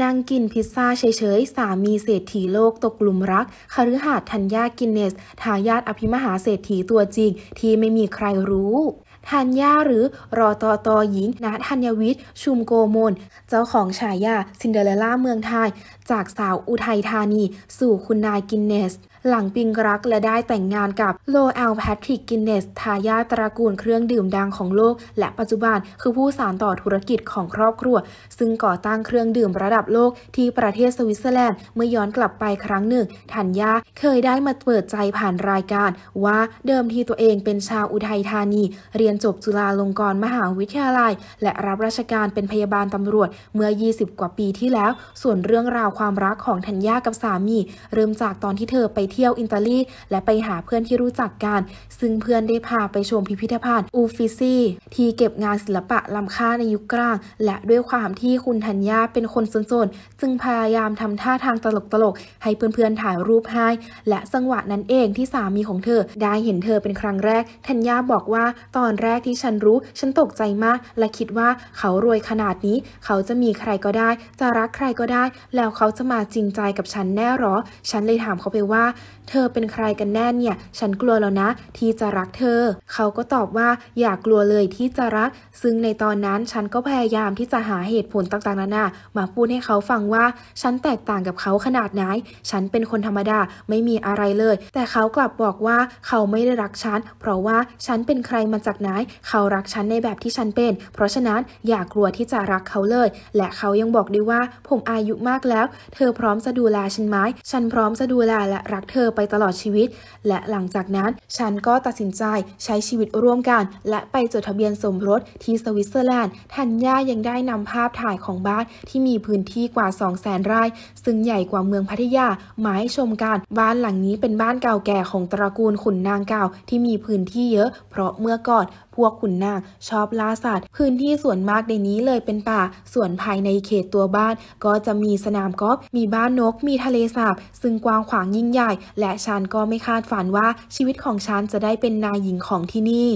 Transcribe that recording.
นางกินพิซซ่าเฉยๆสามีเศรษฐีโลกตกหลุมรักคฤหาสน์ธัญญากินเนส ทายาทอภิมหาเศรษฐีตัวจริงที่ไม่มีใครรู้ธัญญาหรือรอตอตอหญิงาธัญวิทย์ ชุมโกมลเจ้าของฉายา ซินเดอเรลล่าเมืองไทย จากสาวอุทัยธานี สู่คุณนายกินเนส หลังปิงรักและได้แต่งงานกับโลแอลแพทริกกินเนสทายาตระกูลเครื่องดื่มดังของโลกและปัจจุบัน คือผู้สานต่อธุรกิจของครอบครัว ซึ่งก่อตั้งเครื่องดื่มระดับับโลกที่ประเทศสวิตเซอร์แลนด์เมื่อย้อนกลับไปครั้งหนึ่งธัญญาเคยได้มาเปิดใจผ่านรายการว่าเดิมทีตัวเองเป็นชาวอุทัยธานี เรียนจบจุฬาลงกรณ์มหาวิทยาลัย และรับราชการเป็นพยาบาลตำรวจเมื่อ 20 กว่าปีที่แล้ว ส่วนเรื่องราวความรักของธัญญากับสามี เริ่มจากตอนที่เธอไปเที่ยวอิตาลี และไปหาเพื่อนที่รู้จักกันซึ่งเพื่อนได้พาไปชมพิพิธภัณฑ์อูฟิซีที่เก็บงานศิลปะล้ำค่าในยุคกลางและด้วยความที่คุณธัญญาเป็นคนสนจนจึงพยายามทำท่าทางตลกๆให้เพื่อนๆ ถ่ายรูปให้ และจังหวะนั้นเองที่สามีของเธอ ได้เห็นเธอเป็นครั้งแรกธัญญาบอกว่าตอนแรกที่ฉันรู้ ฉันตกใจมาก และคิดว่าเขารวยขนาดนี้ เขาจะมีใครก็ได้ จะรักใครก็ได้ แล้วเขาจะมาจริงใจกับฉันแน่หรอ ฉันเลยถามเขาไปว่า เธอเป็นใครกันแน่เนี่ย ฉันกลัวแล้วนะ ที่จะรักเธอ เขาก็ตอบว่าอย่ากลัวเลยที่จะรัก ซึ่งในตอนนั้นฉันก็พยายามที่จะหาเหตุผลต่างๆนานามาพูดให้เขาฟังว่าฉันแตกต่างกับเขาขนาดไหน ฉันเป็นคนธรรมดาไม่มีอะไรเลย แต่เขากลับบอกว่าเขาไม่ได้รักฉัน เพราะว่าฉันเป็นใครมาจากไหน เขารักฉันในแบบที่ฉันเป็น เพราะฉะนั้นอย่ากลัวที่จะรักเขาเลย และเขายังบอกด้วยว่าผมอายุมากแล้ว เธอพร้อมจะดูแลฉันไหม ฉันพร้อมจะดูแลและรักเธอไปตลอดชีวิต และหลังจากนั้น ฉันก็ตัดสินใจใช้ชีวิตร่วมกัน และไปจดทะเบียนสมรสที่สวิตเซอร์แลนด์ ทันย่ายังได้นำภาพถ่ายของบ้านที่มีพื้นที่ที่กว่า200,000ไร่ซึ่งใหญ่กว่าเมืองพัทยามาให้ชมกันบ้านหลังนี้เป็นบ้านเก่าแก่ของตระกูลขุนนางเก่าที่มีพื้นที่เยอะเพราะเมื่อก่อนพวกขุนนางชอบล่าสัตว์ พื้นที่ส่วนมากในนี้เลยเป็นป่า ส่วนภายในเขตตัวบ้านก็จะมีสนามกอล์ฟมีบ้านนกมีทะเลสาบซึ่งกว้างขวางยิ่งใหญ่ และชานก็ไม่คาดฝันว่า ชีวิตของชานจะได้เป็นนายหญิงของที่นี่